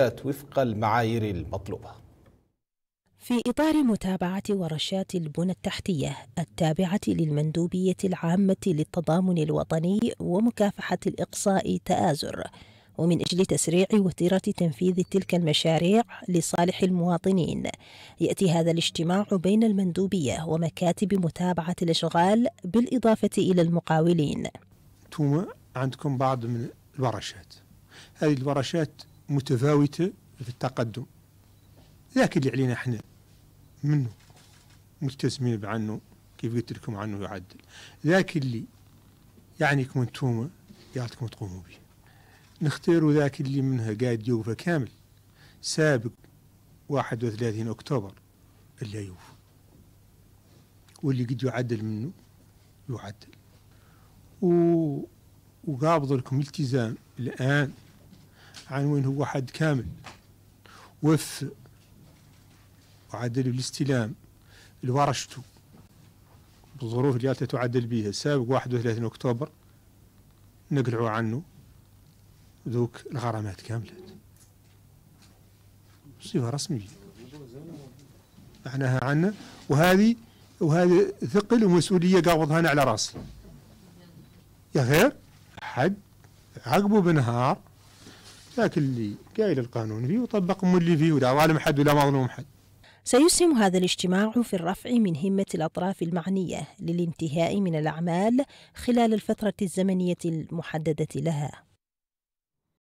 وفق المعايير المطلوبة في إطار متابعة ورشات البنى التحتية التابعة للمندوبية العامة للتضامن الوطني ومكافحة الإقصاء تآزر ومن أجل تسريع وتيرة تنفيذ تلك المشاريع لصالح المواطنين يأتي هذا الاجتماع بين المندوبية ومكاتب متابعة الأشغال بالإضافة إلى المقاولين توما عندكم بعض من الورشات هذه الورشات متفاوتة في التقدم لكن اللي علينا احنا منه ملتزمين بعنه كيف قلت لكم عنه يعدل ذاك اللي يعنيكم انتوما يعطيكم تقوموا به نختاروا ذاك اللي منها قاعد يوفى كامل سابق 31 اكتوبر اللي يوفى واللي قد يعدل منه يعدل و... وقابض لكم التزام الان عن وين هو حد كامل وف وعدل بالاستلام الورشتو بالظروف اللي تعدل بها السابق 31 اكتوبر نقلعوا عنه ذوك الغرامات كاملات صفه رسميه معناها عنا وهذه وهذه ثقل ومسؤوليه قابضها على راسي يا غير حد عقبه بنهار لكن اللي قايل القانون فيه وطبق اللي فيه ولا ظالم حد ولا مظلوم حد سيسهم هذا الاجتماع في الرفع من همة الأطراف المعنية للانتهاء من الأعمال خلال الفترة الزمنية المحددة لها